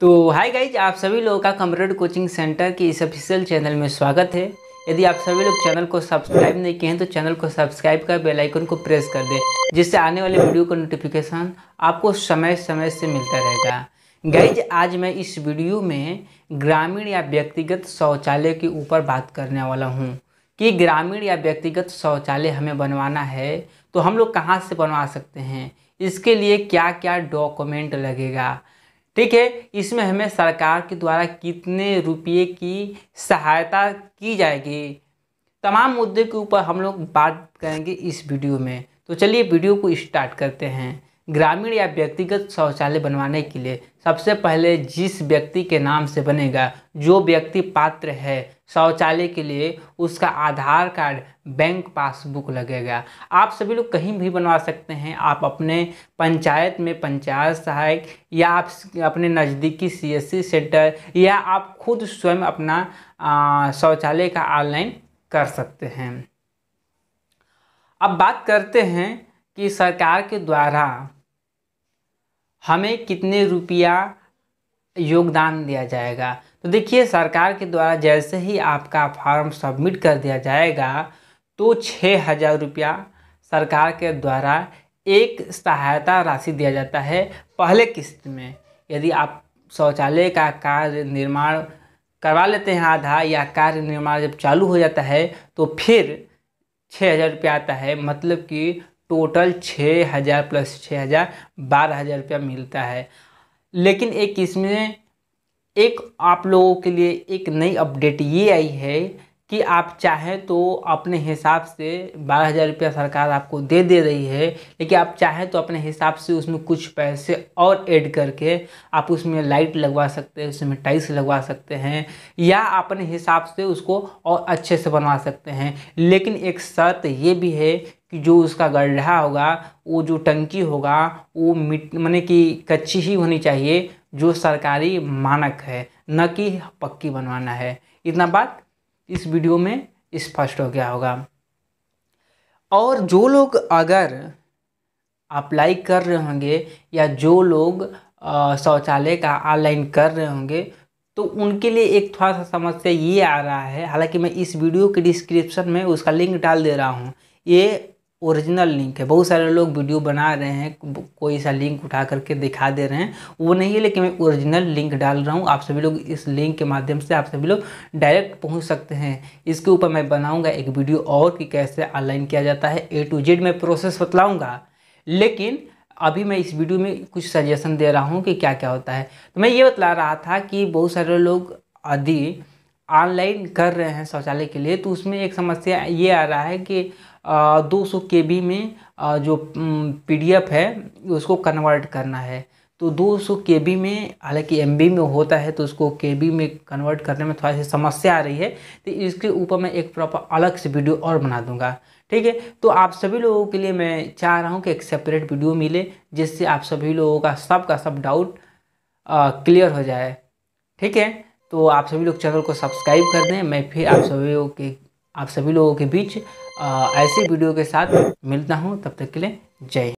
तो hi guys आप सभी लोगों का कंप्यूटर कोचिंग सेंटर की इस ऑफिशियल चैनल में स्वागत है यदि आप सभी लोग चैनल को सब्सक्राइब नहीं किए हैं तो चैनल को सब्सक्राइब कर बेल आइकन को प्रेस कर दें जिससे आने वाले वीडियो का नोटिफिकेशन आपको समय समय से मिलता रहेगा गाइज आज मैं इस वीडियो में ग्रामीण या व्यक्तिगत शौचालय के ऊपर बात करने वाला हूँ कि ग्रामीण या व्यक्तिगत शौचालय हमें बनवाना है तो हम लोग कहाँ से बनवा सकते हैं इसके लिए क्या क्या डॉक्यूमेंट लगेगा ठीक है इसमें हमें सरकार के द्वारा कितने रुपये की सहायता की जाएगी तमाम मुद्दे के ऊपर हम लोग बात करेंगे इस वीडियो में तो चलिए वीडियो को स्टार्ट करते हैं ग्रामीण या व्यक्तिगत शौचालय बनवाने के लिए सबसे पहले जिस व्यक्ति के नाम से बनेगा जो व्यक्ति पात्र है शौचालय के लिए उसका आधार कार्ड बैंक पासबुक लगेगा आप सभी लोग कहीं भी बनवा सकते हैं आप अपने पंचायत में पंचायत सहायक या आप अपने नज़दीकी सीएससी सेंटर या आप खुद स्वयं अपना शौचालय का ऑनलाइन कर सकते हैं अब बात करते हैं कि सरकार के द्वारा हमें कितने रुपया योगदान दिया जाएगा तो देखिए सरकार के द्वारा जैसे ही आपका फॉर्म सबमिट कर दिया जाएगा तो छः हज़ार रुपया सरकार के द्वारा एक सहायता राशि दिया जाता है पहले किस्त में यदि आप शौचालय का कार्य निर्माण करवा लेते हैं आधा या कार्य निर्माण जब चालू हो जाता है तो फिर छः हज़ार रुपया आता है मतलब कि टोटल छः हज़ार प्लस छः हज़ार बारह हज़ार रुपया मिलता है लेकिन एक इसमें एक आप लोगों के लिए एक नई अपडेट ये आई है कि आप चाहें तो अपने हिसाब से बारह हज़ार रुपया सरकार आपको दे दे रही है लेकिन आप चाहें तो अपने हिसाब से उसमें कुछ पैसे और ऐड करके आप उसमें लाइट लगवा सकते हैं उसमें टाइल्स लगवा सकते हैं या अपने हिसाब से उसको और अच्छे से बनवा सकते हैं लेकिन एक शर्त ये भी है कि जो उसका गड्ढा होगा वो जो टंकी होगा वो मिट मैंने कि कच्ची ही होनी चाहिए जो सरकारी मानक है न कि पक्की बनवाना है इतना बात इस वीडियो में स्पष्ट हो गया होगा और जो लोग अगर अप्लाई कर रहे होंगे या जो लोग शौचालय का ऑनलाइन कर रहे होंगे तो उनके लिए एक थोड़ा सा समस्या ये आ रहा है हालांकि मैं इस वीडियो के डिस्क्रिप्शन में उसका लिंक डाल दे रहा हूँ ये ओरिजिनल लिंक है बहुत सारे लोग वीडियो बना रहे हैं कोई सा लिंक उठा करके दिखा दे रहे हैं वो नहीं है लेकिन मैं ओरिजिनल लिंक डाल रहा हूँ आप सभी लोग इस लिंक के माध्यम से आप सभी लोग डायरेक्ट पहुँच सकते हैं इसके ऊपर मैं बनाऊँगा एक वीडियो और कि कैसे ऑनलाइन किया जाता है ए टू जेड में प्रोसेस बतलाऊँगा लेकिन अभी मैं इस वीडियो में कुछ सजेशन दे रहा हूँ कि क्या क्या होता है तो मैं ये बतला रहा था कि बहुत सारे लोग आदि ऑनलाइन कर रहे हैं शौचालय के लिए तो उसमें एक समस्या ये आ रहा है कि दो सौ के बी में जो पी डी एफ है उसको कन्वर्ट करना है तो 200 बी में हालांकि एम बी में होता है तो उसको के बी में कन्वर्ट करने में थोड़ी सी समस्या आ रही है तो इसके ऊपर मैं एक प्रॉपर अलग से वीडियो और बना दूंगा ठीक है तो आप सभी लोगों के लिए मैं चाह रहा हूँ कि एक सेपरेट वीडियो मिले जिससे आप सभी लोगों का सब का सब डाउट क्लियर हो जाए ठीक है तो आप सभी लोग चैनल को सब्सक्राइब कर दें मैं फिर आप सभी लोगों के आप सभी लोगों के बीच ऐसी वीडियो के साथ मिलता हूँ तब तक के लिए जय